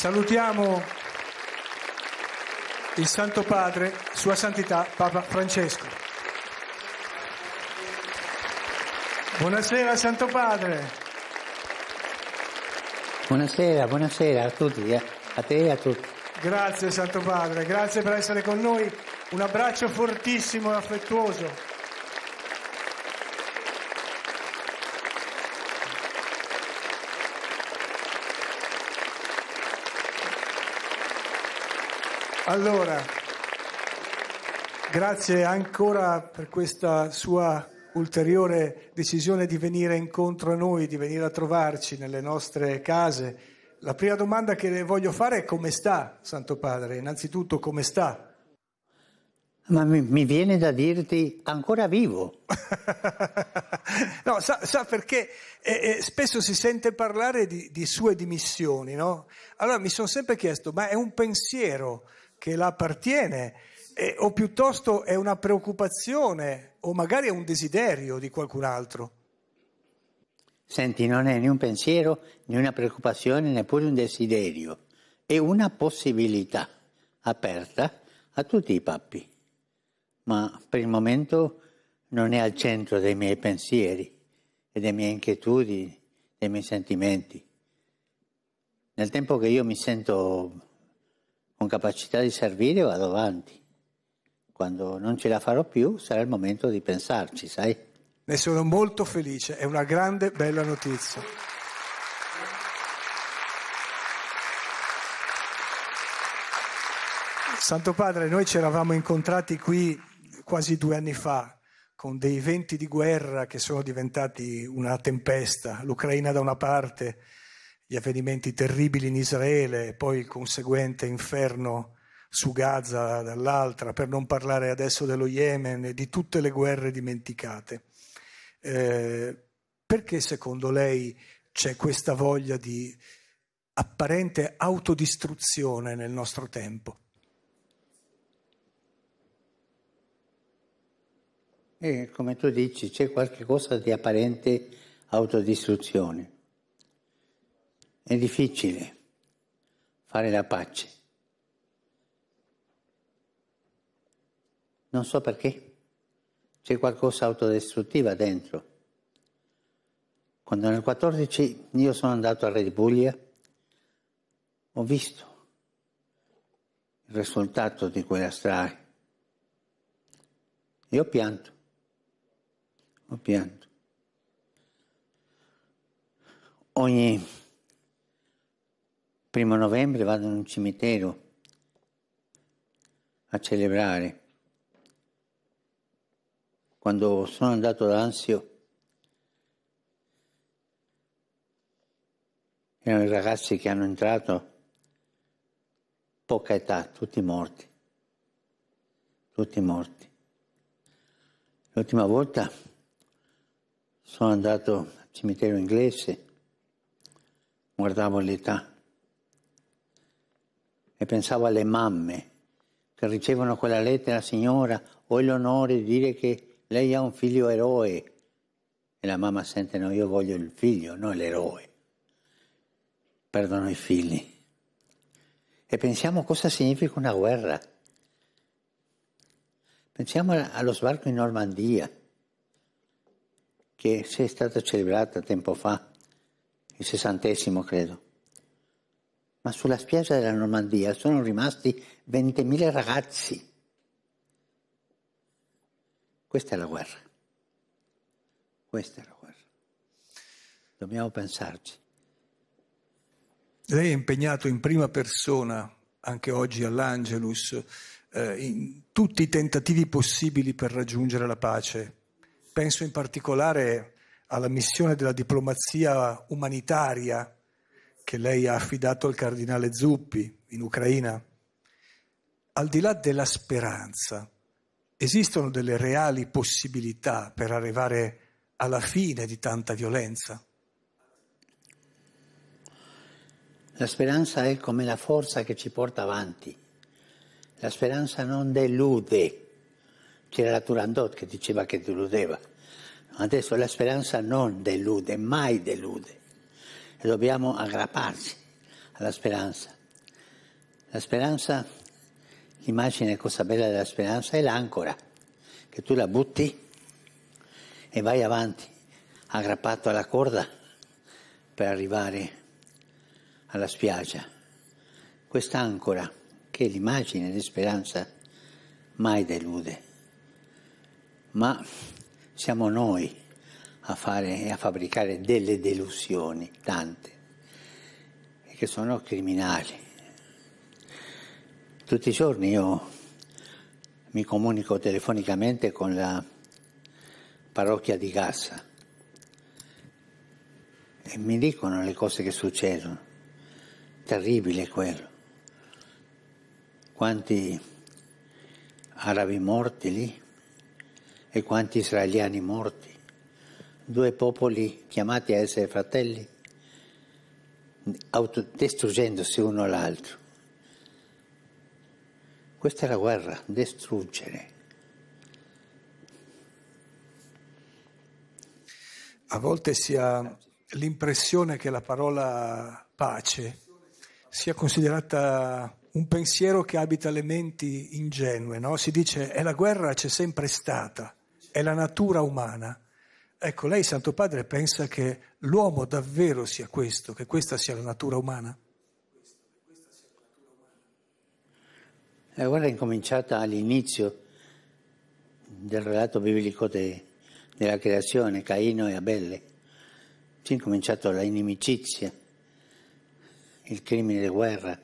Salutiamo il Santo Padre, Sua Santità Papa Francesco. Buonasera Santo Padre. Buonasera, buonasera a tutti, eh. a te e a tutti. Grazie Santo Padre, grazie per essere con noi. Un abbraccio fortissimo e affettuoso. Allora, grazie ancora per questa sua ulteriore decisione di venire incontro a noi, di venire a trovarci nelle nostre case. La prima domanda che le voglio fare è come sta, Santo Padre? Innanzitutto come sta? Ma mi, mi viene da dirti ancora vivo. no, sa, sa perché eh, eh, spesso si sente parlare di, di sue dimissioni, no? Allora mi sono sempre chiesto, ma è un pensiero? che la appartiene eh, o piuttosto è una preoccupazione o magari è un desiderio di qualcun altro? Senti, non è né un pensiero, né una preoccupazione, neppure un desiderio, è una possibilità aperta a tutti i pappi, ma per il momento non è al centro dei miei pensieri e delle mie inquietudini, dei miei sentimenti. Nel tempo che io mi sento con capacità di servire vado avanti. Quando non ce la farò più sarà il momento di pensarci, sai? Ne sono molto felice, è una grande bella notizia. Santo Padre, noi ci eravamo incontrati qui quasi due anni fa con dei venti di guerra che sono diventati una tempesta, l'Ucraina da una parte, gli avvenimenti terribili in Israele e poi il conseguente inferno su Gaza dall'altra, per non parlare adesso dello Yemen e di tutte le guerre dimenticate. Eh, perché secondo lei c'è questa voglia di apparente autodistruzione nel nostro tempo? Eh, come tu dici, c'è qualche cosa di apparente autodistruzione. È difficile fare la pace. Non so perché. C'è qualcosa autodistruttiva dentro. Quando nel 14 io sono andato a Red Puglia, ho visto il risultato di quella strage. E ho pianto. Ho pianto. Ogni primo novembre vado in un cimitero a celebrare. Quando sono andato ad Anzio, erano i ragazzi che hanno entrato poca età, tutti morti, tutti morti. L'ultima volta sono andato al cimitero inglese, guardavo l'età e pensavo alle mamme che ricevono quella lettera, signora, ho l'onore di dire che lei ha un figlio eroe. E la mamma sente, no, io voglio il figlio, non l'eroe. Perdono i figli. E pensiamo cosa significa una guerra. Pensiamo allo sbarco in Normandia, che si è stata celebrata tempo fa, il sessantesimo credo ma sulla spiaggia della Normandia sono rimasti 20.000 ragazzi. Questa è la guerra. Questa è la guerra. Dobbiamo pensarci. Lei è impegnato in prima persona, anche oggi all'Angelus, eh, in tutti i tentativi possibili per raggiungere la pace. Penso in particolare alla missione della diplomazia umanitaria che lei ha affidato al cardinale Zuppi in Ucraina. Al di là della speranza, esistono delle reali possibilità per arrivare alla fine di tanta violenza? La speranza è come la forza che ci porta avanti. La speranza non delude. C'era la Turandot che diceva che deludeva. Adesso la speranza non delude, mai delude e dobbiamo aggrapparci alla speranza. La speranza, l'immagine, cosa bella della speranza, è l'ancora, che tu la butti e vai avanti, aggrappato alla corda per arrivare alla spiaggia. Quest'ancora, che è l'immagine di speranza, mai delude, ma siamo noi a fare e a fabbricare delle delusioni, tante, che sono criminali. Tutti i giorni io mi comunico telefonicamente con la parrocchia di Gaza e mi dicono le cose che succedono. Terribile quello. Quanti arabi morti lì e quanti israeliani morti due popoli chiamati a essere fratelli, autodistruggendosi uno l'altro. Questa è la guerra, distruggere. A volte si ha l'impressione che la parola pace sia considerata un pensiero che abita le menti ingenue, no? Si dice che la guerra c'è sempre stata, è la natura umana. Ecco, lei, Santo Padre, pensa che l'uomo davvero sia questo, che questa sia la natura umana? La eh, guerra è incominciata all'inizio del relato biblico de, della creazione, Caino e Abele. Si è incominciata la inimicizia, il crimine di guerra.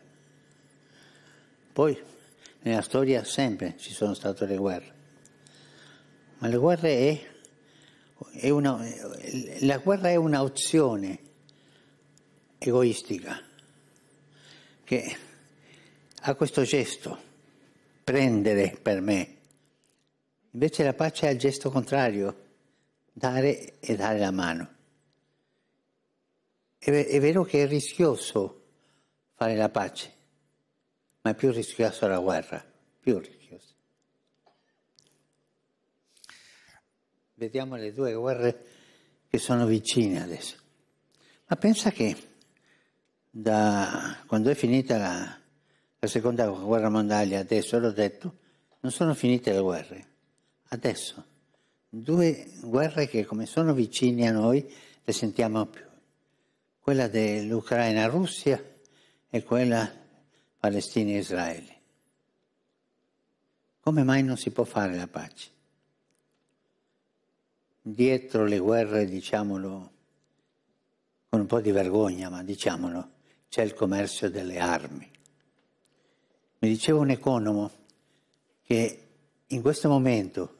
Poi nella storia sempre ci sono state le guerre, ma le guerre è una, la guerra è un'opzione egoistica che ha questo gesto, prendere per me. Invece la pace ha il gesto contrario, dare e dare la mano. È, è vero che è rischioso fare la pace, ma è più rischioso la guerra, più rischioso. Vediamo le due guerre che sono vicine adesso. Ma pensa che da quando è finita la, la seconda guerra mondiale, adesso l'ho detto, non sono finite le guerre. Adesso, due guerre che come sono vicine a noi le sentiamo più. Quella dell'Ucraina-Russia e quella Palestina-Israele. Come mai non si può fare la pace? dietro le guerre, diciamolo con un po' di vergogna, ma diciamolo, c'è il commercio delle armi. Mi diceva un economo che in questo momento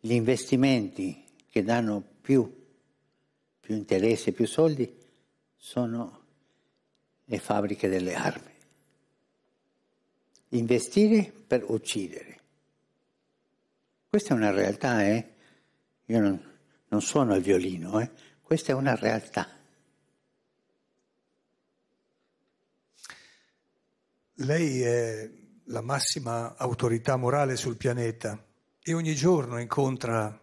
gli investimenti che danno più, più interesse, più soldi, sono le fabbriche delle armi. Investire per uccidere. Questa è una realtà, eh? Io non, non suono il violino, eh? questa è una realtà. Lei è la massima autorità morale sul pianeta e ogni giorno incontra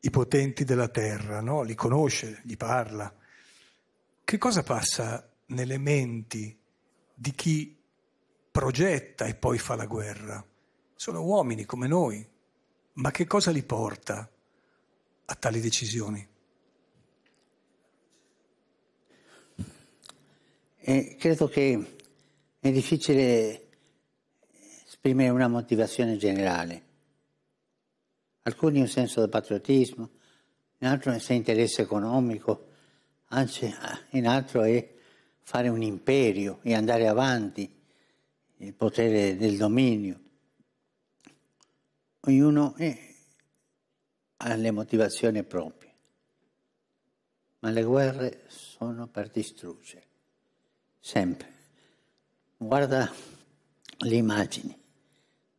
i potenti della Terra, no? li conosce, gli parla. Che cosa passa nelle menti di chi progetta e poi fa la guerra? Sono uomini come noi, ma che cosa li porta? a tali decisioni. Eh, credo che è difficile esprimere una motivazione generale. Alcuni un senso di patriottismo, in altro è interesse economico, anzi in altro è fare un imperio e andare avanti, il potere del dominio. Ognuno è, eh, alle motivazioni proprie. Ma le guerre sono per distruggere, sempre. Guarda le immagini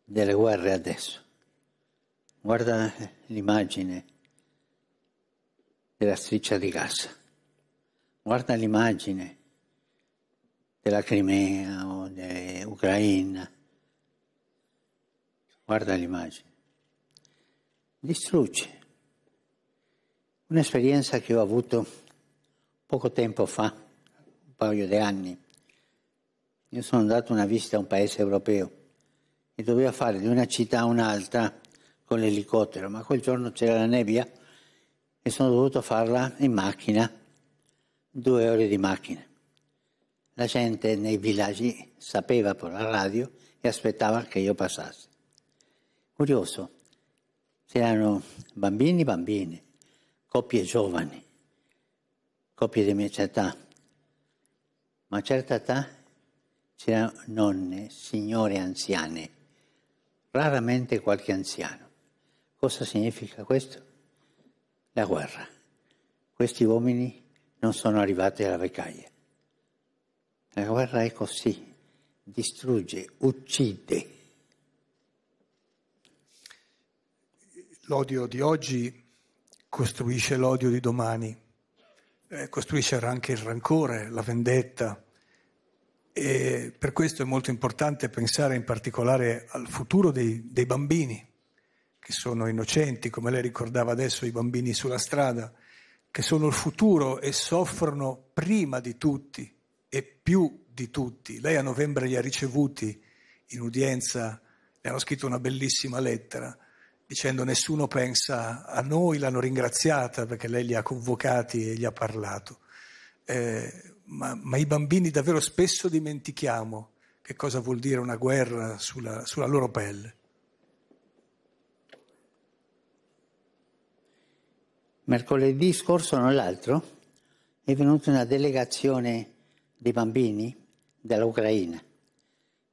delle guerre adesso, guarda l'immagine della striscia di Gaza, guarda l'immagine della Crimea o dell'Ucraina, guarda l'immagine distrugge. Un'esperienza che ho avuto poco tempo fa, un paio di anni. Io sono andato una visita a un paese europeo e dovevo fare di una città a un'altra con l'elicottero, ma quel giorno c'era la nebbia e sono dovuto farla in macchina, due ore di macchina. La gente nei villaggi sapeva per la radio e aspettava che io passassi. Curioso, C'erano bambini, bambini, coppie giovani, coppie di mia età, ma a certa età c'erano nonne, signore anziane, raramente qualche anziano. Cosa significa questo? La guerra. Questi uomini non sono arrivati alla vecchiaia. La guerra è così, ecco, distrugge, uccide. l'odio di oggi costruisce l'odio di domani, eh, costruisce anche il rancore, la vendetta. E per questo è molto importante pensare in particolare al futuro dei, dei bambini, che sono innocenti, come lei ricordava adesso, i bambini sulla strada, che sono il futuro e soffrono prima di tutti e più di tutti. Lei a novembre li ha ricevuti in udienza, le hanno scritto una bellissima lettera dicendo nessuno pensa a noi, l'hanno ringraziata perché lei li ha convocati e gli ha parlato. Eh, ma, ma, i bambini davvero spesso dimentichiamo che cosa vuol dire una guerra sulla, sulla loro pelle. Mercoledì scorso, non l'altro, è venuta una delegazione di bambini dall'Ucraina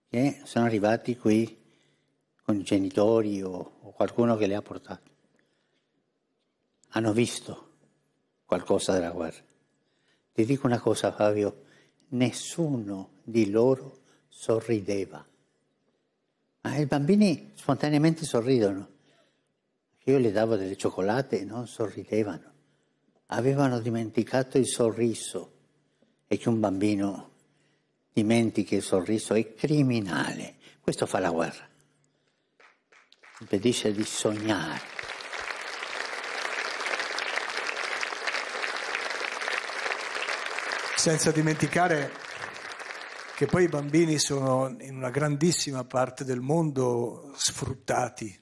che sono arrivati qui con i genitori o, o qualcuno che le ha portate. Hanno visto qualcosa della guerra. Ti dico una cosa Fabio, nessuno di loro sorrideva. Ma i bambini spontaneamente sorridono. Io le davo delle cioccolate e non sorridevano. Avevano dimenticato il sorriso e che un bambino dimentichi il sorriso è criminale. Questo fa la guerra impedisce di sognare. Senza dimenticare che poi i bambini sono in una grandissima parte del mondo sfruttati,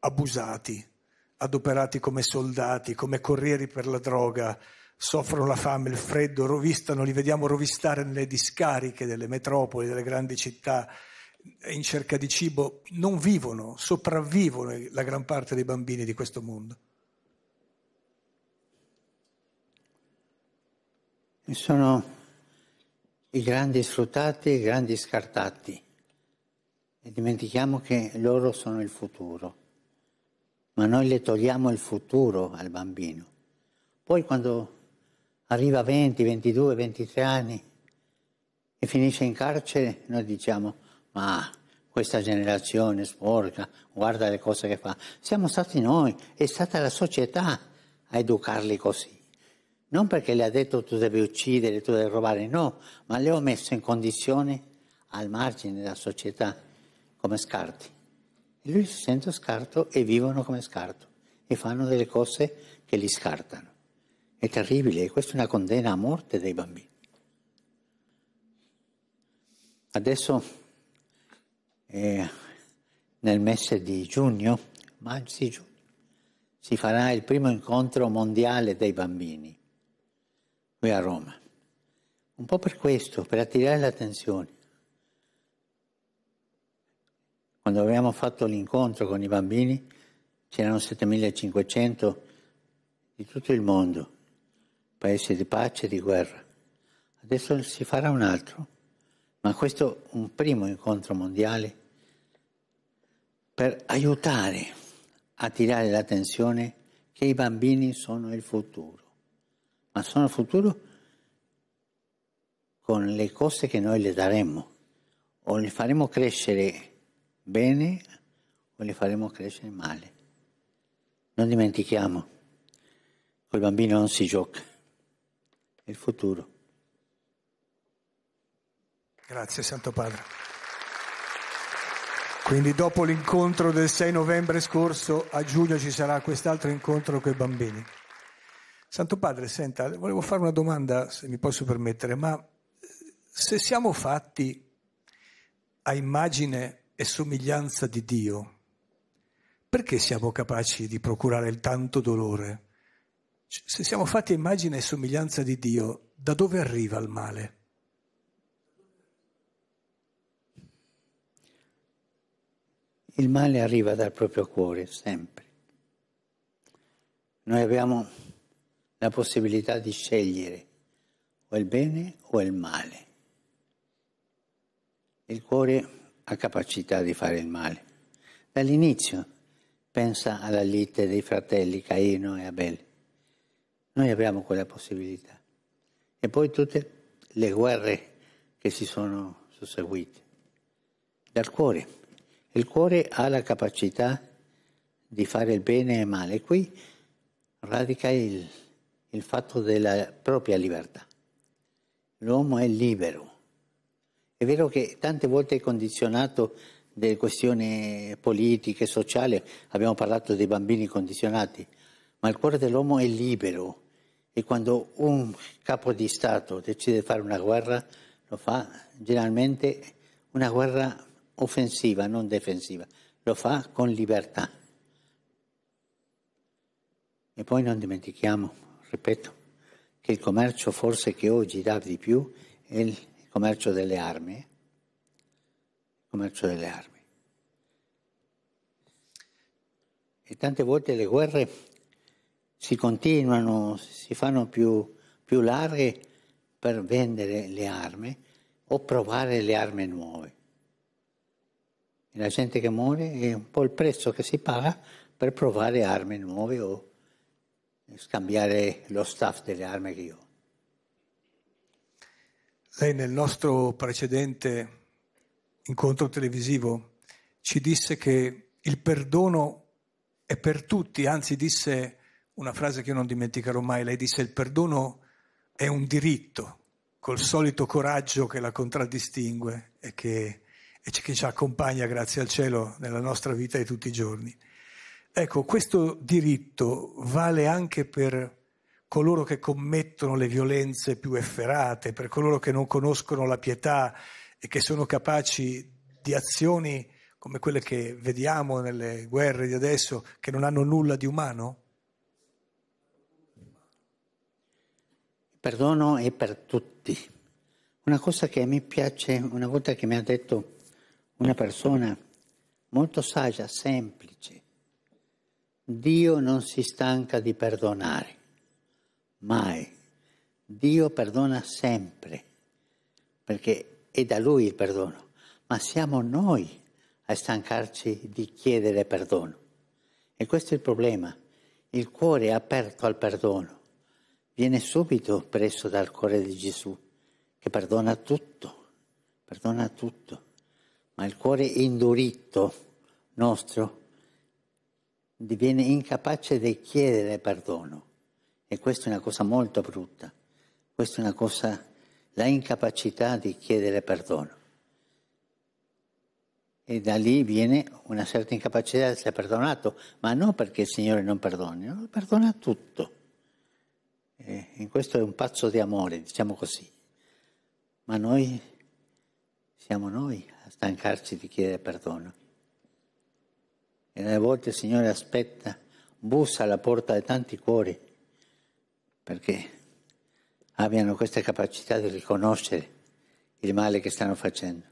abusati, adoperati come soldati, come corrieri per la droga, soffrono la fame, il freddo, rovistano, li vediamo rovistare nelle discariche delle metropoli, delle grandi città, in cerca di cibo non vivono, sopravvivono la gran parte dei bambini di questo mondo. E sono i grandi sfruttati e i grandi scartati. E dimentichiamo che loro sono il futuro. Ma noi le togliamo il futuro al bambino. Poi quando arriva a 20, 22, 23 anni e finisce in carcere, noi diciamo ma questa generazione sporca, guarda le cose che fa. Siamo stati noi, è stata la società a educarli così. Non perché le ha detto tu devi uccidere, tu devi rubare, no, ma le ho messo in condizione al margine della società come scarti. E lui si sente scarto e vivono come scarto e fanno delle cose che li scartano. È terribile, questa è una condena a morte dei bambini. Adesso eh, nel mese di giugno, maggio, giugno, si farà il primo incontro mondiale dei bambini qui a Roma. Un po' per questo, per attirare l'attenzione. Quando abbiamo fatto l'incontro con i bambini c'erano 7500 di tutto il mondo, paesi di pace e di guerra. Adesso si farà un altro, ma questo è un primo incontro mondiale per aiutare a tirare l'attenzione che i bambini sono il futuro, ma sono il futuro con le cose che noi le daremo, o li faremo crescere bene o le faremo crescere male. Non dimentichiamo, col bambino non si gioca, è il futuro. Grazie Santo Padre. Quindi dopo l'incontro del 6 novembre scorso, a giugno ci sarà quest'altro incontro con i bambini. Santo Padre, senta, volevo fare una domanda, se mi posso permettere, ma eh, se siamo fatti a immagine e somiglianza di Dio, perché siamo capaci di procurare tanto dolore? Cioè, se siamo fatti a immagine e somiglianza di Dio, da dove arriva il male? Il male arriva dal proprio cuore, sempre. Noi abbiamo la possibilità di scegliere o il bene o il male. Il cuore ha capacità di fare il male. Dall'inizio pensa alla lite dei fratelli Caino e Abele. Noi abbiamo quella possibilità. E poi tutte le guerre che si sono susseguite. Dal cuore il cuore ha la capacità di fare il bene e il male. Qui radica il, il fatto della propria libertà. L'uomo è libero. È vero che tante volte è condizionato delle questioni politiche, sociali, abbiamo parlato dei bambini condizionati, ma il cuore dell'uomo è libero e quando un capo di Stato decide di fare una guerra, lo fa generalmente una guerra offensiva, non difensiva, lo fa con libertà. E poi non dimentichiamo, ripeto, che il commercio forse che oggi dà di più è il commercio delle armi. Eh? Il commercio delle armi. E tante volte le guerre si continuano, si fanno più, più larghe per vendere le armi o provare le armi nuove la gente che muore è un po' il prezzo che si paga per provare armi nuove o scambiare lo staff delle armi che io ho. Lei nel nostro precedente incontro televisivo ci disse che il perdono è per tutti, anzi disse una frase che io non dimenticherò mai, lei disse il perdono è un diritto, col solito coraggio che la contraddistingue e che e c'è chi ci accompagna, grazie al cielo, nella nostra vita di tutti i giorni. Ecco, questo diritto vale anche per coloro che commettono le violenze più efferate, per coloro che non conoscono la pietà e che sono capaci di azioni come quelle che vediamo nelle guerre di adesso, che non hanno nulla di umano? Il perdono è per tutti. Una cosa che mi piace, una volta che mi ha detto una persona molto saggia, semplice. Dio non si stanca di perdonare, mai. Dio perdona sempre, perché è da Lui il perdono, ma siamo noi a stancarci di chiedere perdono. E questo è il problema. Il cuore è aperto al perdono viene subito preso dal cuore di Gesù, che perdona tutto, perdona tutto ma il cuore indurito nostro diviene incapace di chiedere perdono. E questa è una cosa molto brutta, questa è una cosa, la incapacità di chiedere perdono. E da lì viene una certa incapacità di essere perdonato, ma non perché il Signore non perdoni, no? perdona tutto. E in questo è un pazzo di amore, diciamo così. Ma noi siamo noi stancarci di chiedere perdono. E alle volte il Signore aspetta, bussa alla porta di tanti cuori perché abbiano questa capacità di riconoscere il male che stanno facendo.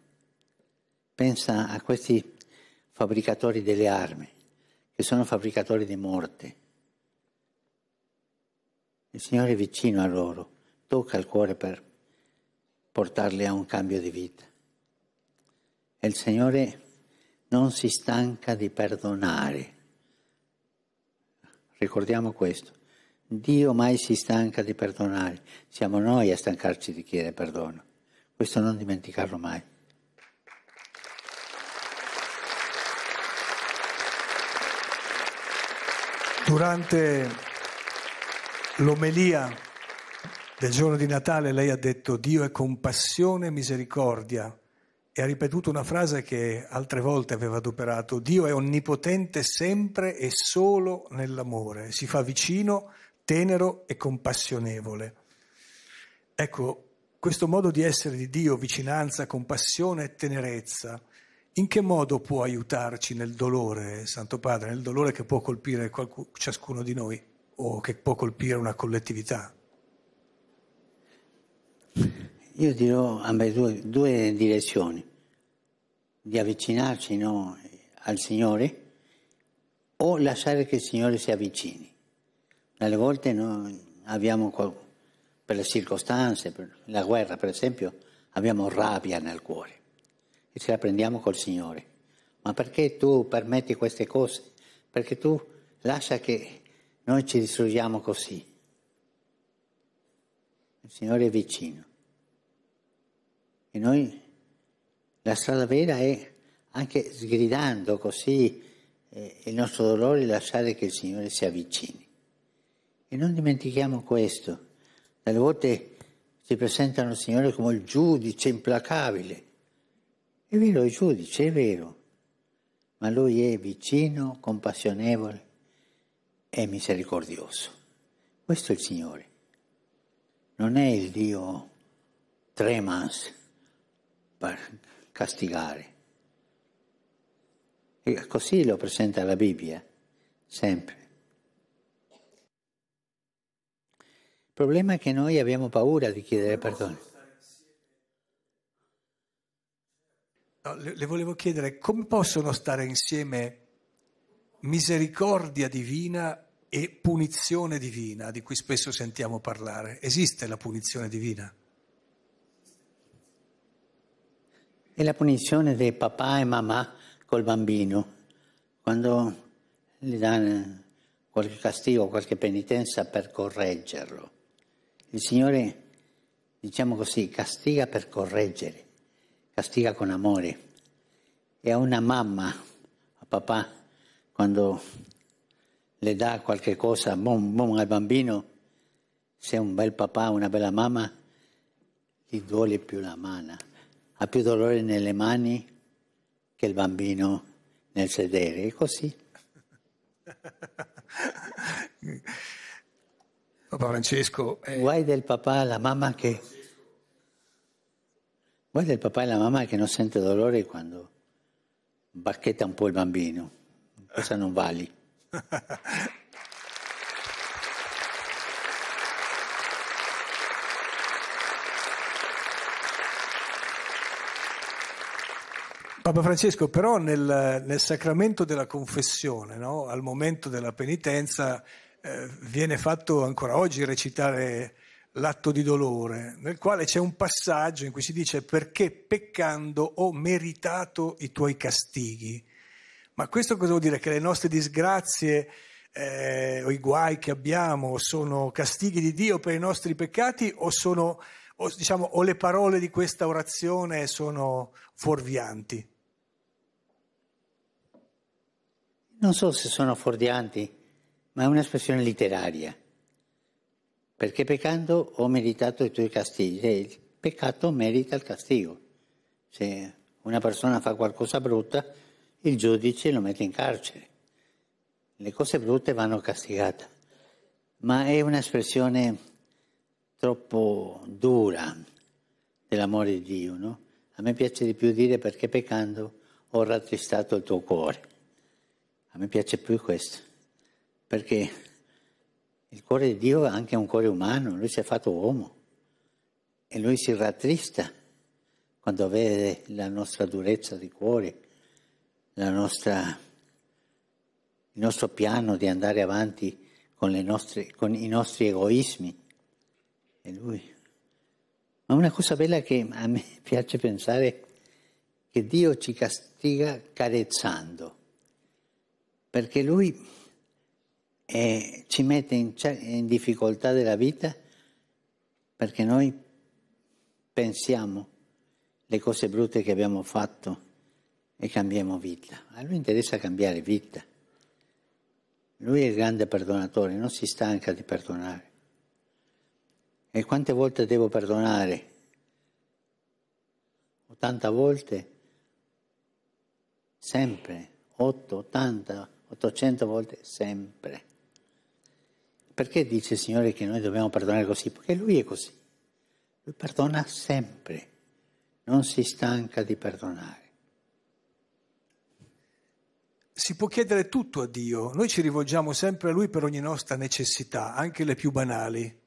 Pensa a questi fabbricatori delle armi, che sono fabbricatori di morte. Il Signore è vicino a loro, tocca il cuore per portarli a un cambio di vita il Signore eh, non si stanca di perdonare. Eh. Ricordiamo questo. Dio mai si stanca di perdonare. Siamo noi a stancarci di chiedere perdono. Questo non dimenticarlo mai. Durante l'omelia del giorno di Natale lei ha detto Dio è compassione e misericordia ha ripetuto una frase che altre volte aveva adoperato, Dio è onnipotente sempre e solo nell'amore, si fa vicino, tenero e compassionevole. Ecco, questo modo di essere di Dio, vicinanza, compassione e tenerezza, in che modo può aiutarci nel dolore, Santo Padre, nel dolore che può colpire ciascuno di noi o che può colpire una collettività? Io dirò ambedue due direzioni di avvicinarci no, al Signore o lasciare che il Signore si avvicini. Alle volte noi abbiamo, per le circostanze, per la guerra per esempio, abbiamo rabbia nel cuore e ce la prendiamo col Signore. Ma perché tu permetti queste cose? Perché tu lascia che noi ci distruggiamo così. Il Signore è vicino. E noi la strada vera è anche sgridando così eh, il nostro dolore lasciare che il Signore si avvicini. E non dimentichiamo questo. Dalle volte si presentano il Signore come il giudice implacabile. È vero, è giudice, è vero, ma Lui è vicino, compassionevole e misericordioso. Questo è il Signore. Non è il Dio tremans, castigare. E così lo presenta la Bibbia, sempre. Il problema è che noi abbiamo paura di chiedere perdono. No, le, le volevo chiedere come possono stare insieme misericordia divina e punizione divina, di cui spesso sentiamo parlare. Esiste la punizione divina? è la punizione dei papà e mamma col bambino, quando gli danno qualche castigo, qualche penitenza per correggerlo. Il Signore, diciamo così, castiga per correggere, castiga con amore. E a una mamma, a papà, quando le dà qualche cosa bom, bom al bambino, se è un bel papà, una bella mamma, gli duole più la mano ha più dolore nelle mani che il bambino nel sedere, è così. Papa oh, Francesco. È... Eh. Guai del papà e la mamma che. Guai del papà e la mamma che non sente dolore quando bacchetta un po' il bambino. Cosa non vali? Papa Francesco, però nel, nel sacramento della confessione, no? al momento della penitenza, eh, viene fatto ancora oggi recitare l'atto di dolore, nel quale c'è un passaggio in cui si dice perché peccando ho meritato i tuoi castighi. Ma questo cosa vuol dire? Che le nostre disgrazie eh, o i guai che abbiamo sono castighi di Dio per i nostri peccati o sono o, diciamo, o le parole di questa orazione sono fuorvianti? non so se sono fuorvianti, ma è un'espressione letteraria. Perché peccando ho meritato i tuoi castigli. Il peccato merita il castigo. Se una persona fa qualcosa brutta, il giudice lo mette in carcere. Le cose brutte vanno castigate. Ma è un'espressione troppo dura dell'amore di Dio, no? A me piace di più dire perché peccando ho rattristato il tuo cuore. A me piace più questo, perché il cuore di Dio è anche un cuore umano, lui si è fatto uomo e lui si rattrista quando vede la nostra durezza di cuore, nostra, il nostro piano di andare avanti con, nostre, con i nostri egoismi. E lui. Ma una cosa bella che a me piace pensare è che Dio ci castiga carezzando perché lui eh, ci mette in, in difficoltà della vita perché noi pensiamo le cose brutte che abbiamo fatto e cambiamo vita. A lui interessa cambiare vita. Lui è il grande perdonatore, non si stanca di perdonare. E quante volte devo perdonare? 80 volte? Sempre, 8, 80, 800 volte sempre. Perché dice il Signore che noi dobbiamo perdonare così? Perché Lui è così. Lui perdona sempre, non si stanca di perdonare. Si può chiedere tutto a Dio, noi ci rivolgiamo sempre a Lui per ogni nostra necessità, anche le più banali.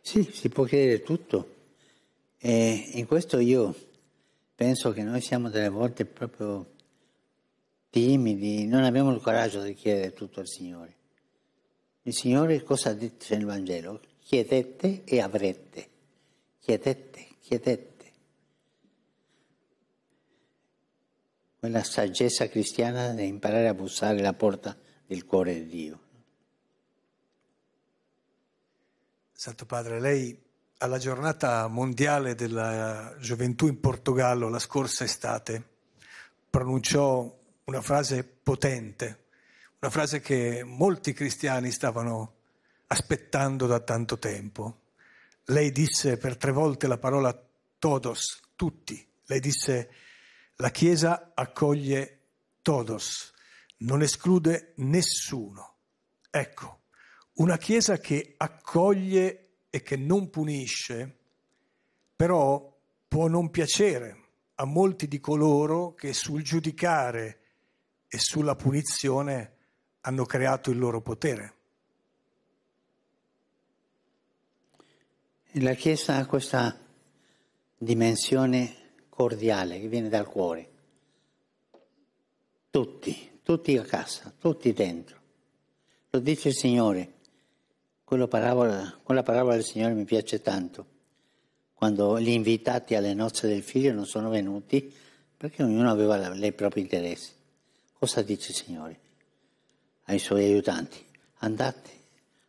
Sì, si può chiedere tutto. E in questo io penso che noi siamo delle volte proprio timidi, non abbiamo il coraggio di chiedere tutto al Signore. Il Signore cosa ha detto nel Vangelo? Chiedete e avrete. Chiedete, chiedete. Quella saggezza cristiana di imparare a bussare la porta del cuore di Dio. Santo Padre, lei alla giornata mondiale della gioventù in Portogallo la scorsa estate pronunciò una frase potente, una frase che molti cristiani stavano aspettando da tanto tempo. Lei disse per tre volte la parola todos, tutti. Lei disse la Chiesa accoglie todos, non esclude nessuno. Ecco, una Chiesa che accoglie e che non punisce, però può non piacere a molti di coloro che sul giudicare e sulla punizione hanno creato il loro potere. La Chiesa ha questa dimensione cordiale che viene dal cuore. Tutti, tutti a casa, tutti dentro. Lo dice il Signore, Parola, quella parola del Signore mi piace tanto, quando gli invitati alle nozze del figlio non sono venuti perché ognuno aveva i propri interessi. Cosa dice il Signore ai suoi aiutanti? Andate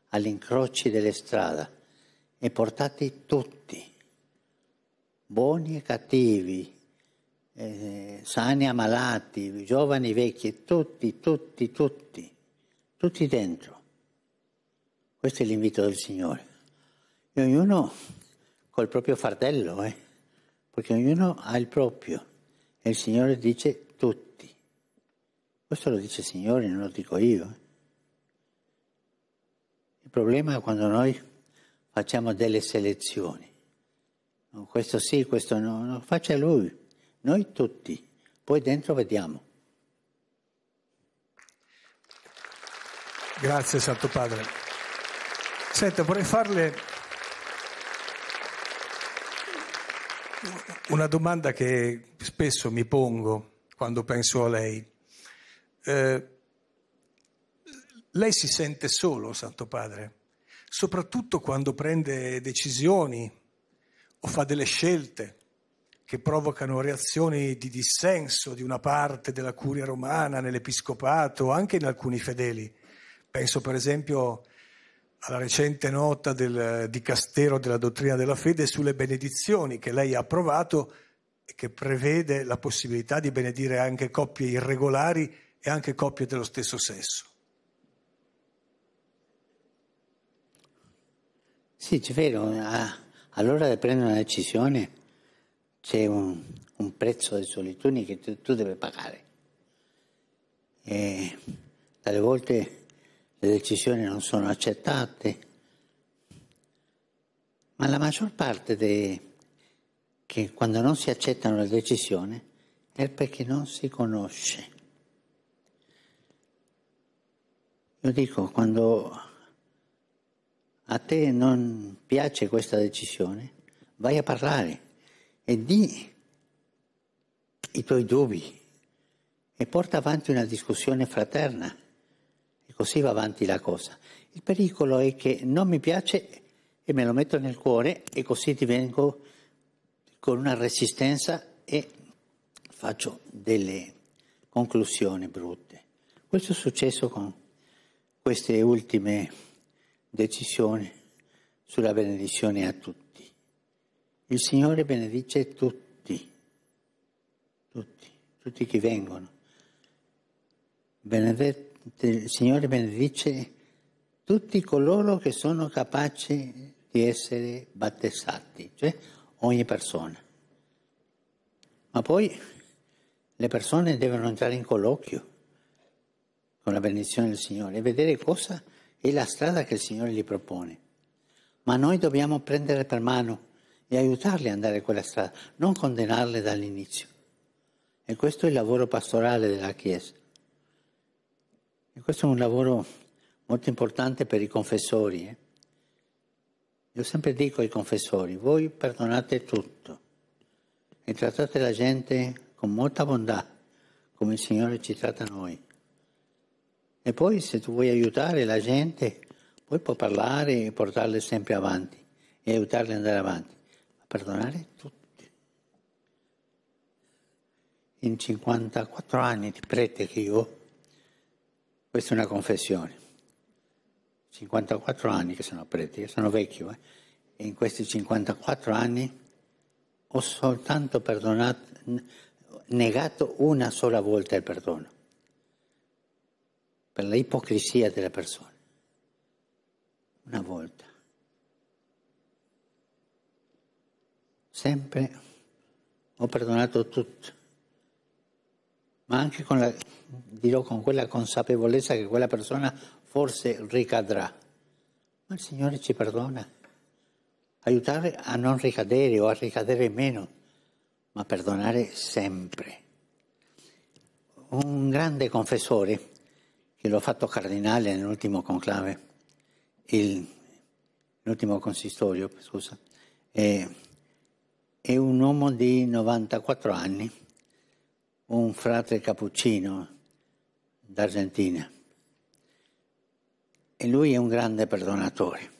all'incrocio delle strade e portate tutti, buoni e cattivi, eh, sani e malati, giovani e vecchi, tutti, tutti, tutti, tutti dentro. Questo è l'invito del Signore. E ognuno col proprio fardello, eh? perché ognuno ha il proprio. E il Signore dice tutti. Questo lo dice il Signore, non lo dico io. Eh. Il problema è quando noi facciamo delle selezioni. Questo sì, questo no, no, faccia lui, noi tutti. Poi dentro vediamo. Grazie Santo Padre. Senta, vorrei farle una domanda che spesso mi pongo quando penso a lei. Eh, lei si sente solo, Santo Padre, soprattutto quando prende decisioni o fa delle scelte che provocano reazioni di dissenso di una parte della curia romana, nell'episcopato, anche in alcuni fedeli. Penso per esempio alla recente nota del Dicastero della dottrina della fede sulle benedizioni che lei ha approvato e che prevede la possibilità di benedire anche coppie irregolari e anche coppie dello stesso sesso. Sì, è vero. Allora di prendere una decisione c'è un, un prezzo di solitudine che tu, tu devi pagare. E dalle volte le decisioni non sono accettate, ma la maggior parte dei, che quando non si accettano le decisioni è perché non si conosce. Io dico, quando a te non piace questa decisione, vai a parlare e di i tuoi dubbi e porta avanti una discussione fraterna così va avanti la cosa. Il pericolo è che non mi piace e me lo metto nel cuore e così divengo con una resistenza e faccio delle conclusioni brutte. Questo è successo con queste ultime decisioni sulla benedizione a tutti. Il Signore benedice tutti, tutti, tutti chi vengono. Benedetto il Signore benedice tutti coloro che sono capaci di essere battezzati, cioè ogni persona. Ma poi le persone devono entrare in colloquio con la benedizione del Signore e vedere cosa è la strada che il Signore gli propone. Ma noi dobbiamo prendere per mano e aiutarli ad andare quella strada, non condannarli dall'inizio. E questo è il lavoro pastorale della Chiesa. E questo è un lavoro molto importante per i confessori. Eh? Io sempre dico ai confessori, voi perdonate tutto e trattate la gente con molta bontà, come il Signore ci tratta noi. E poi se tu vuoi aiutare la gente, poi puoi parlare e portarle sempre avanti e aiutarle ad andare avanti, ma perdonare tutti. In 54 anni di prete che io ho, questa è una confessione. 54 anni che sono prete, eh, io sono vecchio, eh? e in questi 54 anni ho soltanto perdonato, negato una sola volta il perdono, per l'ipocrisia delle persone. Una volta. Sempre ho perdonato tutto ma anche con, la, dirò, con quella consapevolezza che quella persona forse ricadrà. Ma il Signore ci perdona. Aiutare a non ricadere o a ricadere meno, ma perdonare sempre. Un grande confessore, che l'ho fatto cardinale nell'ultimo conclave, il, l'ultimo consistorio, scusa, è, è un uomo di 94 anni un frate cappuccino d'Argentina e lui è un grande perdonatore,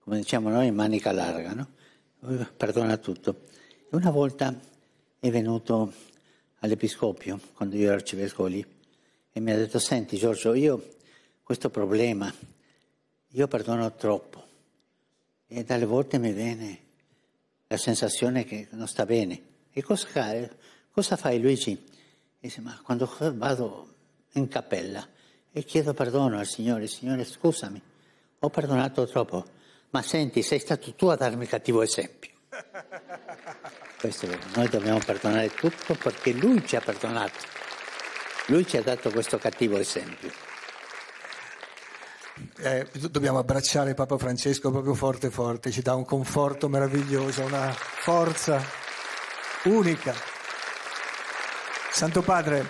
come diciamo noi, in manica larga, no? lui perdona tutto. E una volta è venuto all'Episcopio, quando io ero arcivescovo lì, e mi ha detto, senti Giorgio, io questo problema, io perdono troppo e dalle volte mi viene la sensazione che non sta bene. E cosa fare? Cosa fai Luigi? E dice, ma quando vado in cappella e chiedo perdono al Signore, Signore scusami, ho perdonato troppo, ma senti, sei stato tu a darmi cattivo esempio. Questo è vero, noi dobbiamo perdonare tutto perché Lui ci ha perdonato, Lui ci ha dato questo cattivo esempio. Eh, dobbiamo abbracciare Papa Francesco proprio forte forte, ci dà un conforto meraviglioso, una forza unica. Santo Padre,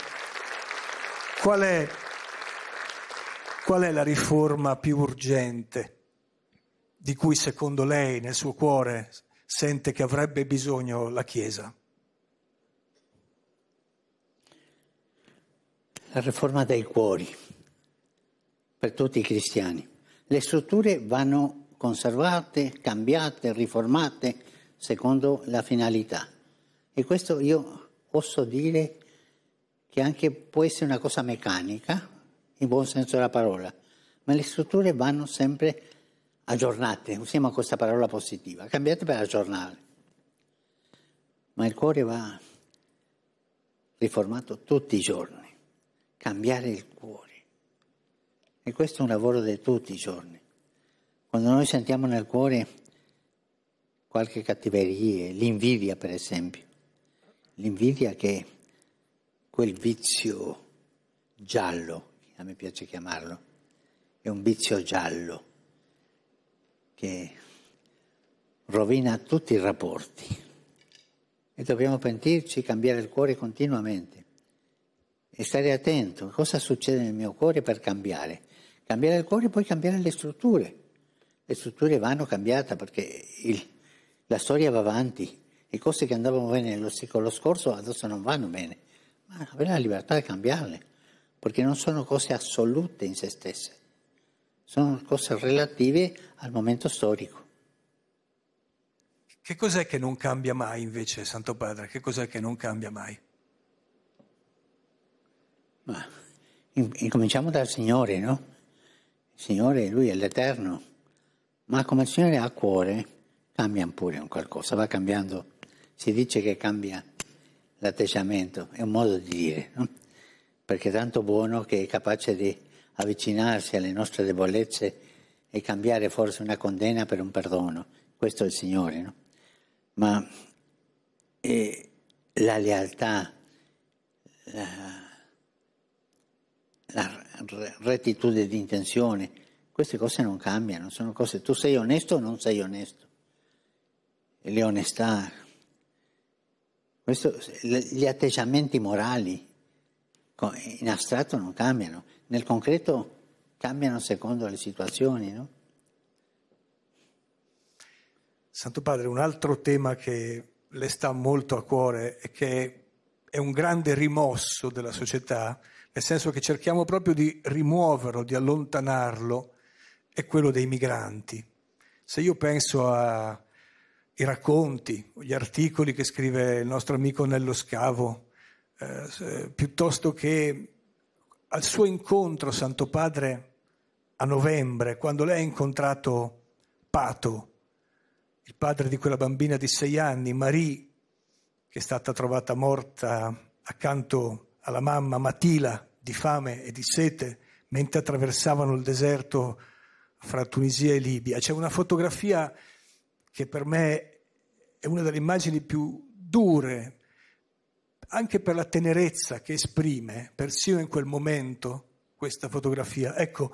qual è, qual è la riforma più urgente di cui secondo lei nel suo cuore sente che avrebbe bisogno la Chiesa? La riforma dei cuori per tutti i cristiani. Le strutture vanno conservate, cambiate, riformate secondo la finalità. E questo io posso dire che anche può essere una cosa meccanica, in buon senso della parola, ma le strutture vanno sempre aggiornate, usiamo questa parola positiva, cambiate per aggiornare, ma il cuore va riformato tutti i giorni, cambiare il cuore. E questo è un lavoro di tutti i giorni. Quando noi sentiamo nel cuore qualche cattiveria, l'invidia per esempio, l'invidia che quel vizio giallo, a me piace chiamarlo, è un vizio giallo che rovina tutti i rapporti e dobbiamo pentirci, cambiare il cuore continuamente e stare attento a cosa succede nel mio cuore per cambiare. Cambiare il cuore e poi cambiare le strutture. Le strutture vanno cambiate perché il, la storia va avanti, le cose che andavano bene nel secolo scorso adesso non vanno bene ma avere la libertà di cambiarle, perché non sono cose assolute in se stesse, sono cose relative al momento storico. Che cos'è che non cambia mai invece, Santo Padre? Che cos'è che non cambia mai? Ma incominciamo dal Signore, no? Il Signore, Lui è l'Eterno, ma come il Signore ha cuore, cambia pure un qualcosa, va cambiando. Si dice che cambia l'atteggiamento, è un modo di dire, no? perché è tanto buono che è capace di avvicinarsi alle nostre debolezze e cambiare forse una condena per un perdono. Questo è il Signore, no? Ma eh, la lealtà, la, la rettitudine di intenzione, queste cose non cambiano, sono cose, tu sei onesto o non sei onesto. E le onestà, questo, gli atteggiamenti morali in astratto non cambiano, nel concreto cambiano secondo le situazioni. No? Santo Padre, un altro tema che le sta molto a cuore e che è un grande rimosso della società, nel senso che cerchiamo proprio di rimuoverlo, di allontanarlo, è quello dei migranti. Se io penso a i racconti, gli articoli che scrive il nostro amico Nello Scavo, eh, piuttosto che al suo incontro, Santo Padre, a novembre, quando lei ha incontrato Pato, il padre di quella bambina di sei anni, Marie, che è stata trovata morta accanto alla mamma Matila di fame e di sete mentre attraversavano il deserto fra Tunisia e Libia. C'è una fotografia che per me è una delle immagini più dure, anche per la tenerezza che esprime, persino in quel momento, questa fotografia. Ecco,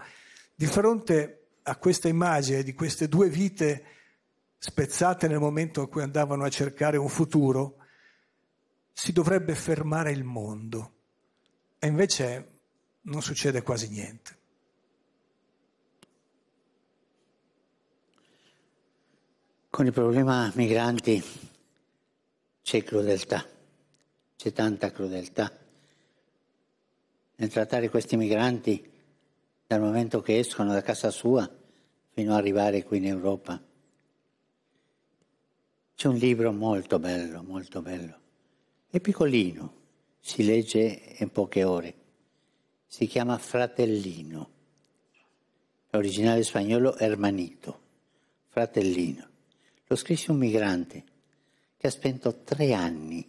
di fronte a questa immagine di queste due vite spezzate nel momento in cui andavano a cercare un futuro, si dovrebbe fermare il mondo. E invece non succede quasi niente. Con il problema migranti c'è crudeltà, c'è tanta crudeltà. Nel trattare questi migranti dal momento che escono da casa sua fino ad arrivare qui in Europa. C'è un libro molto bello, molto bello. È piccolino, si legge in poche ore. Si chiama Fratellino. L'originale spagnolo Hermanito, Fratellino lo scrisse un migrante che ha spento tre anni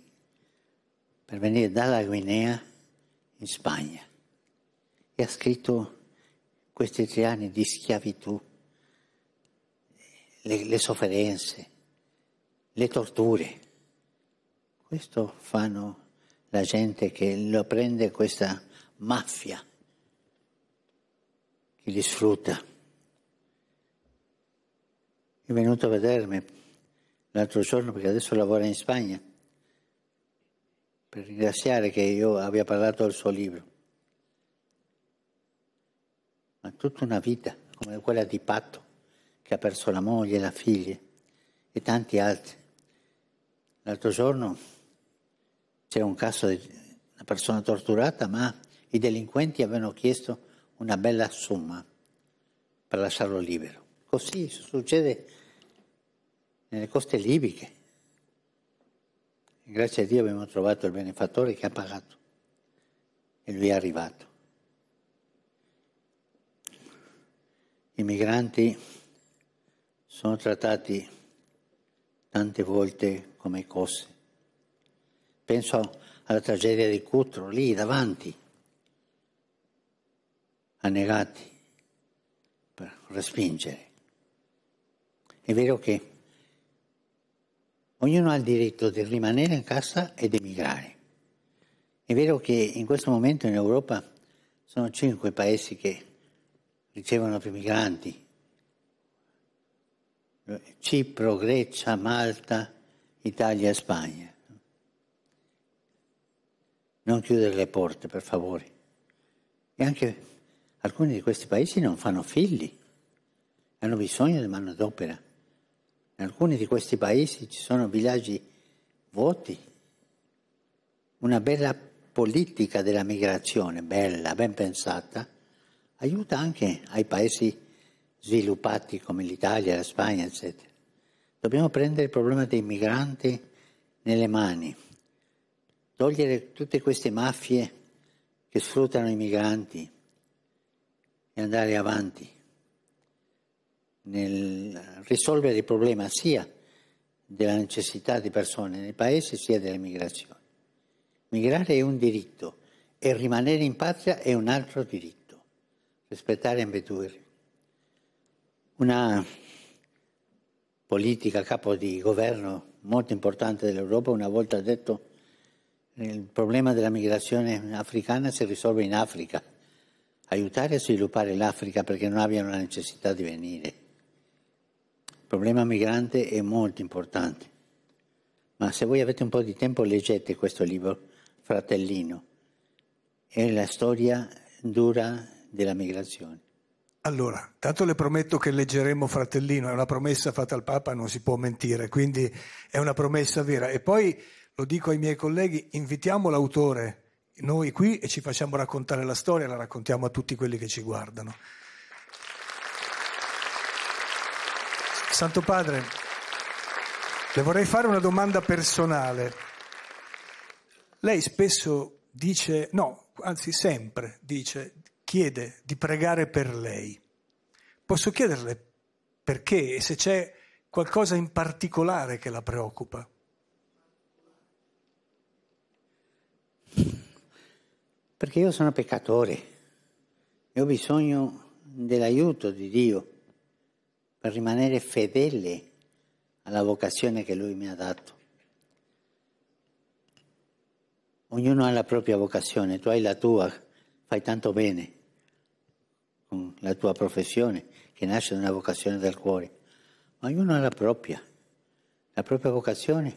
per venire dalla Guinea in Spagna e ha scritto questi tre anni di schiavitù, le, le sofferenze, le torture. Questo fanno la gente che lo prende questa mafia, che li sfrutta è venuto a vedermi l'altro giorno perché adesso lavora in Spagna per ringraziare che io abbia parlato del suo libro. Ma tutta una vita come quella di Patto, che ha perso la moglie, la figlia e tanti altri. L'altro giorno c'era un caso di una persona torturata, ma i delinquenti avevano chiesto una bella somma per lasciarlo libero. Così succede nelle coste libiche. grazie a Dio abbiamo trovato il benefattore che ha pagato e lui è arrivato. I migranti sono trattati tante volte come cose. Penso alla tragedia di Cutro, lì davanti, annegati per respingere. È vero che ognuno ha il diritto di rimanere in casa ed emigrare. È vero che in questo momento in Europa sono cinque paesi che ricevono più migranti. Cipro, Grecia, Malta, Italia e Spagna. Non chiudere le porte, per favore. E anche alcuni di questi paesi non fanno figli, hanno bisogno di manodopera. In alcuni di questi paesi ci sono villaggi vuoti, una bella politica della migrazione, bella, ben pensata, aiuta anche ai paesi sviluppati come l'Italia, la Spagna, eccetera. Dobbiamo prendere il problema dei migranti nelle mani, togliere tutte queste mafie che sfruttano i migranti e andare avanti nel risolvere il problema sia della necessità di persone nel paese sia delle migrazioni. Migrare è un diritto e rimanere in patria è un altro diritto. Rispettare ambedue. Una politica capo di governo molto importante dell'Europa una volta ha detto che il problema della migrazione africana si risolve in Africa. Aiutare a sviluppare l'Africa perché non abbiano la necessità di venire. Il problema migrante è molto importante. Ma se voi avete un po' di tempo leggete questo libro, Fratellino, è la storia dura della migrazione. Allora, tanto le prometto che leggeremo Fratellino, è una promessa fatta al Papa, non si può mentire, quindi è una promessa vera. E poi lo dico ai miei colleghi, invitiamo l'autore noi qui e ci facciamo raccontare la storia, la raccontiamo a tutti quelli che ci guardano. Santo Padre, le vorrei fare una domanda personale. Lei spesso dice, no, anzi sempre dice, chiede di pregare per lei. Posso chiederle perché e se c'è qualcosa in particolare che la preoccupa? Perché io sono peccatore e ho bisogno dell'aiuto di Dio per rimanere fedele alla vocazione che Lui mi ha dato. Ognuno ha la propria vocazione, tu hai la tua, fai tanto bene con la tua professione, che nasce da una vocazione del cuore, ma ognuno ha la propria, la propria vocazione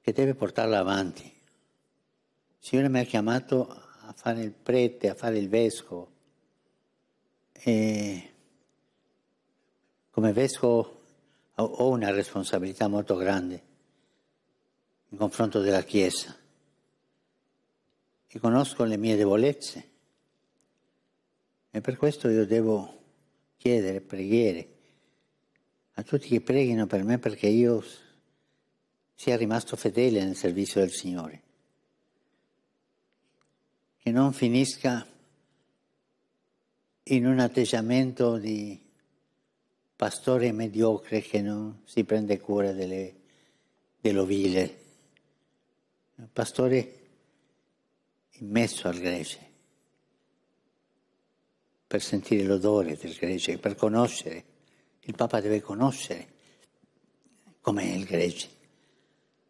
che deve portarla avanti. Il Signore mi ha chiamato a fare il prete, a fare il vescovo e come vescovo ho una responsabilità molto grande in confronto della Chiesa e conosco le mie debolezze e per questo io devo chiedere preghiere a tutti che preghino per me perché io sia rimasto fedele nel servizio del Signore, che non finisca in un atteggiamento di pastore mediocre che non si prende cura delle, dell'ovile, un pastore immesso al grece, per sentire l'odore del grece, per conoscere. Il Papa deve conoscere com'è il grece.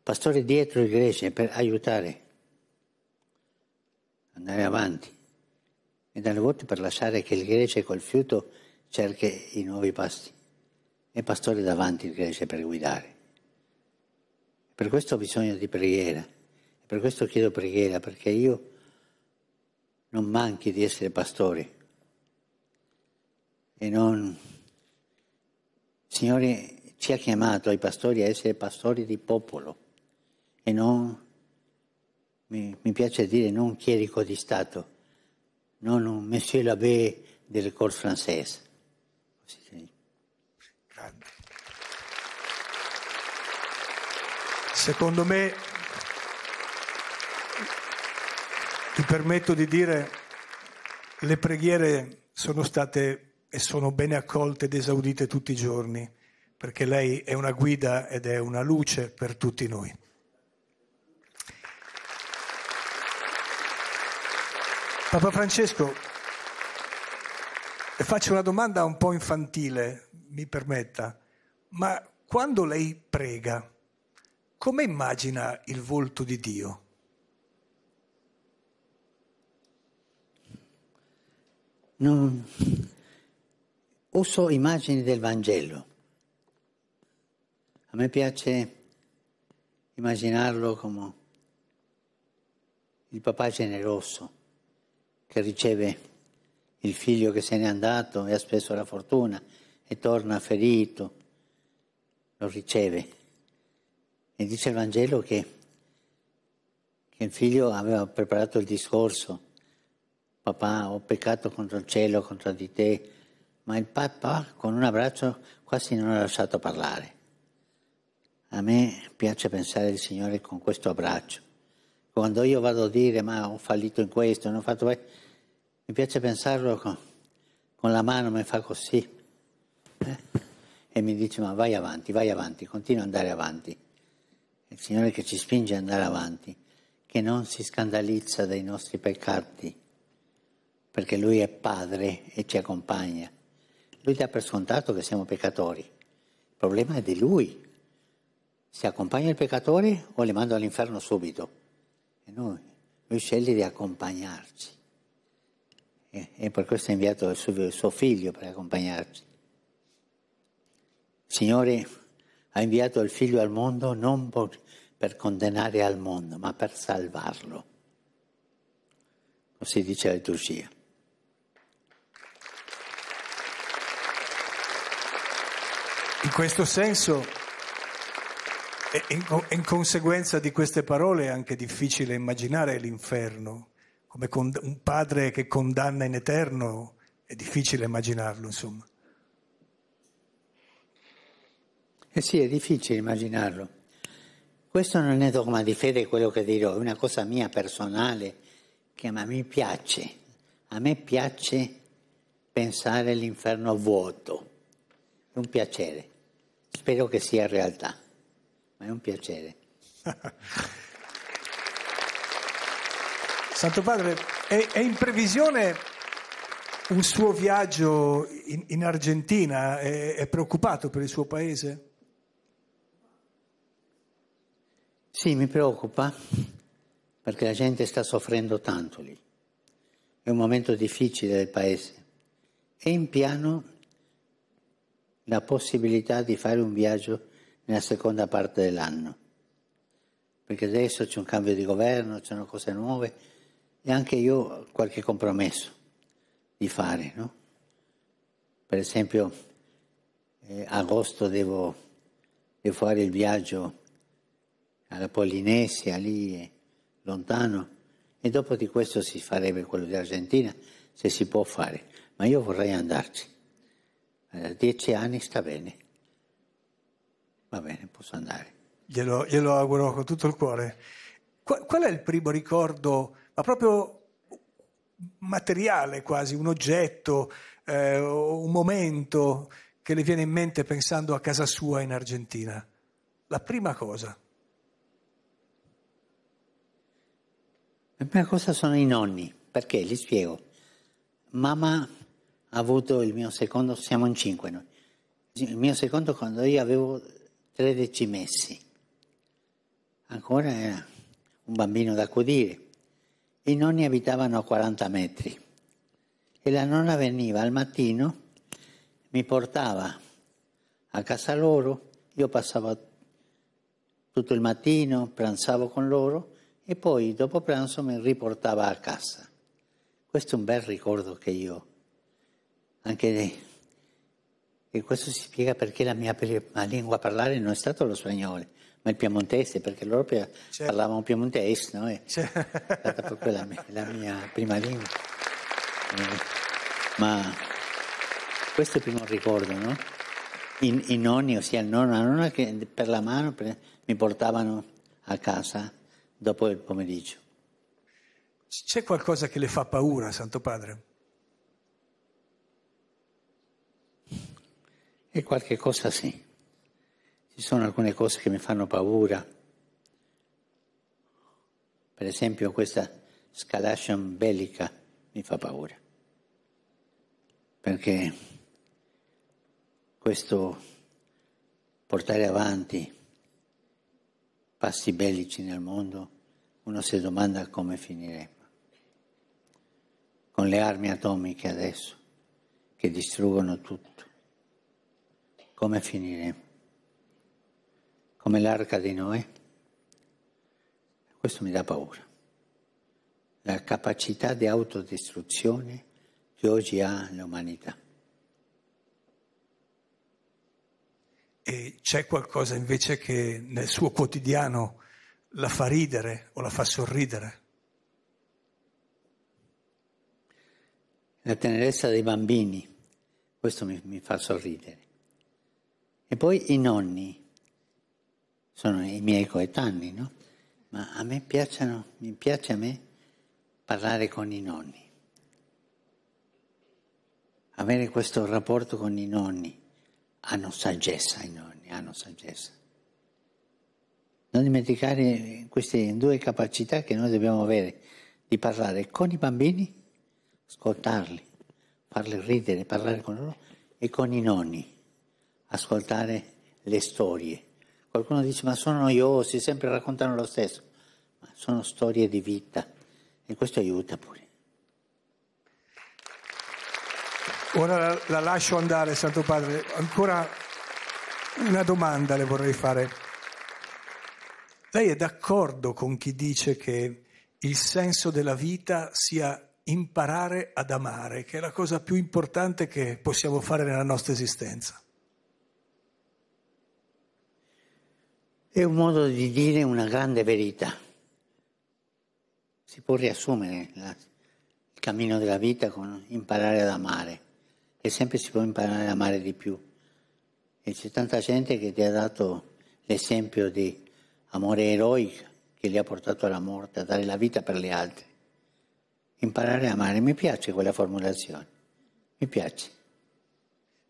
Pastore dietro il grece per aiutare, andare avanti e dalle volte per lasciare che il grece col fiuto cerchi i nuovi pasti e pastore davanti all'Iglesia per guidare. Per questo ho bisogno di preghiera, per questo chiedo preghiera, perché io non manchi di essere pastore e non... Signore ci ha chiamato ai pastori a essere pastori di popolo e non, mi, mi piace dire, non chierico di Stato, non un monsieur l'abbé del cor francese, così Secondo me, ti permetto di dire, le preghiere sono state e sono bene accolte ed esaudite tutti i giorni, perché lei è una guida ed è una luce per tutti noi. Papa Francesco, faccio una domanda un po' infantile, mi permetta, ma quando lei prega, come immagina il volto di Dio? Non... Uso immagini del Vangelo. A me piace immaginarlo come il papà generoso che riceve il figlio che se n'è andato e ha speso la fortuna e torna ferito, lo riceve e dice il Vangelo che, che il figlio aveva preparato il discorso, papà ho peccato contro il cielo, contro di te, ma il papà con un abbraccio quasi non ha lasciato parlare. A me piace pensare al Signore con questo abbraccio. Quando io vado a dire ma ho fallito in questo, non ho fatto questo, mi piace pensarlo con, con la mano, mi fa così eh? e mi dice ma vai avanti, vai avanti, continua ad andare avanti il Signore che ci spinge ad andare avanti, che non si scandalizza dai nostri peccati, perché Lui è Padre e ci accompagna. Lui dà per scontato che siamo peccatori, il problema è di Lui. Se accompagna il peccatore o li mando all'inferno subito? E noi, lui sceglie di accompagnarci. E, e per questo ha inviato il suo, il suo figlio per accompagnarci. Il Signore ha inviato il figlio al mondo non perché per condannare al mondo, ma per salvarlo. Così dice la liturgia. In questo senso, in, conseguenza di queste parole, è anche difficile immaginare l'inferno, come un padre che condanna in eterno, è difficile immaginarlo, insomma. Eh sì, è difficile immaginarlo. Questo non è dogma di fede quello che dirò, è una cosa mia personale che a me piace. A me piace pensare l'inferno vuoto. È un piacere. Spero che sia realtà, ma è un piacere. Santo Padre, è, è, in previsione un suo viaggio in, in Argentina? È, è preoccupato per il suo paese? Sì, mi preoccupa perché la gente sta soffrendo tanto lì. È un momento difficile del paese. E in piano la possibilità di fare un viaggio nella seconda parte dell'anno. Perché adesso c'è un cambio di governo, ci sono cose nuove e anche io ho qualche compromesso di fare, no? Per esempio, eh, agosto devo, devo fare il viaggio alla Polinesia, lì eh, lontano, e dopo di questo si farebbe quello di Argentina, se si può fare, ma io vorrei andarci. Eh, dieci anni sta bene, va bene, posso andare. Glielo, glielo auguro con tutto il cuore. Qual, qual è il primo ricordo, ma proprio materiale quasi, un oggetto, eh, un momento che le viene in mente pensando a casa sua in Argentina? La prima cosa. La prima cosa sono i nonni, perché li spiego. Mamma ha avuto il mio secondo, siamo in cinque noi, il mio secondo quando io avevo 13 mesi. Ancora era un bambino da accudire. I nonni abitavano a 40 metri e la nonna veniva al mattino, mi portava a casa loro, io passavo tutto il mattino, pranzavo con loro e poi dopo pranzo mi riportava a casa. Questo è un bel ricordo che io, anche lei. E questo si spiega perché la mia prima lingua a parlare non è stato lo spagnolo, ma il piemontese, perché loro certo. parlavano piemontese, no? È stata proprio la mia, la mia prima lingua. Eh, ma questo è il primo ricordo, no? I, i nonni, ossia il nonno, la nonna che per la mano per, mi portavano a casa dopo il pomeriggio. C'è qualcosa che le fa paura, Santo Padre? E qualche cosa sì. Ci sono alcune cose che mi fanno paura. Per esempio questa scalation bellica mi fa paura. Perché questo portare avanti passi bellici nel mondo, uno si domanda come finiremo. Con le armi atomiche adesso, che distruggono tutto, come finiremo? Come l'arca di Noè? Questo mi dà paura. La capacità di autodistruzione che oggi ha l'umanità. e c'è qualcosa invece che nel suo quotidiano la fa ridere o la fa sorridere. La tenerezza dei bambini, questo mi, mi fa sorridere. E poi i nonni, sono i miei coetanei, no? Ma a me piacciono, mi piace a me parlare con i nonni, avere questo rapporto con i nonni hanno saggezza i nonni, hanno saggezza. Non dimenticare queste due capacità che noi dobbiamo avere, di parlare con i bambini, ascoltarli, farli ridere, parlare con loro, e con i nonni, ascoltare le storie. Qualcuno dice ma sono noiosi, sempre raccontano lo stesso, ma sono storie di vita e questo aiuta pure. Ora la, la lascio andare, Santo Padre. Ancora una domanda le vorrei fare. Lei è d'accordo con chi dice che il senso della vita sia imparare ad amare, che è la cosa più importante che possiamo fare nella nostra esistenza? È un modo di dire una grande verità. Si può riassumere la, il cammino della vita con imparare ad amare che sempre si può imparare a amare di più. E c'è tanta gente che ti ha dato l'esempio di amore eroico che li ha portato alla morte, a dare la vita per gli altri. Imparare a amare, mi piace quella formulazione, mi piace.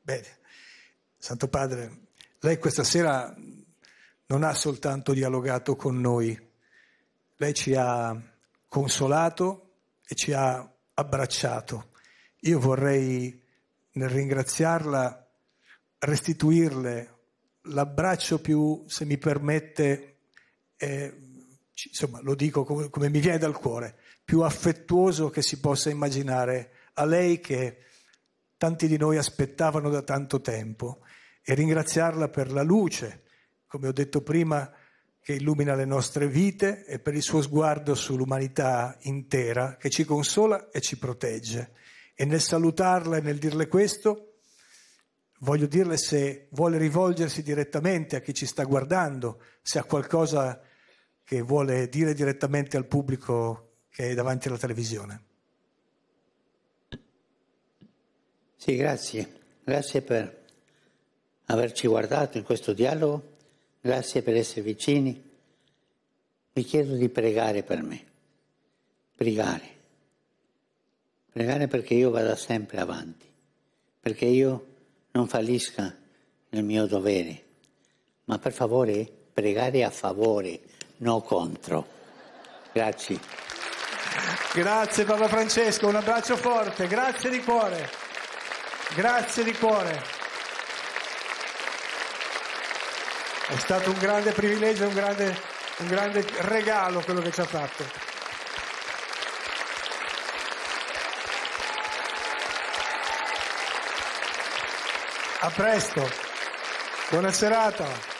Bene, Santo Padre, lei questa sera non ha soltanto dialogato con noi, lei ci ha consolato e ci ha abbracciato. Io vorrei nel ringraziarla, restituirle l'abbraccio più, se mi permette, eh, insomma lo dico come, come, mi viene dal cuore, più affettuoso che si possa immaginare a lei che tanti di noi aspettavano da tanto tempo e ringraziarla per la luce, come ho detto prima, che illumina le nostre vite e per il suo sguardo sull'umanità intera che ci consola e ci protegge. E nel salutarla e nel dirle questo, voglio dirle se vuole rivolgersi direttamente a chi ci sta guardando, se ha qualcosa che vuole dire direttamente al pubblico che è davanti alla televisione. Sì, grazie. Grazie per averci guardato in questo dialogo, grazie per essere vicini. Vi chiedo di pregare per me. Pregare Pregare perché io vada sempre avanti, perché io non fallisca nel mio dovere, ma per favore pregare a favore, non contro. Grazie. Grazie Papa Francesco, un abbraccio forte, grazie di cuore, grazie di cuore. È stato un grande privilegio, un grande, un grande regalo quello che ci ha fatto. A presto. Buona serata.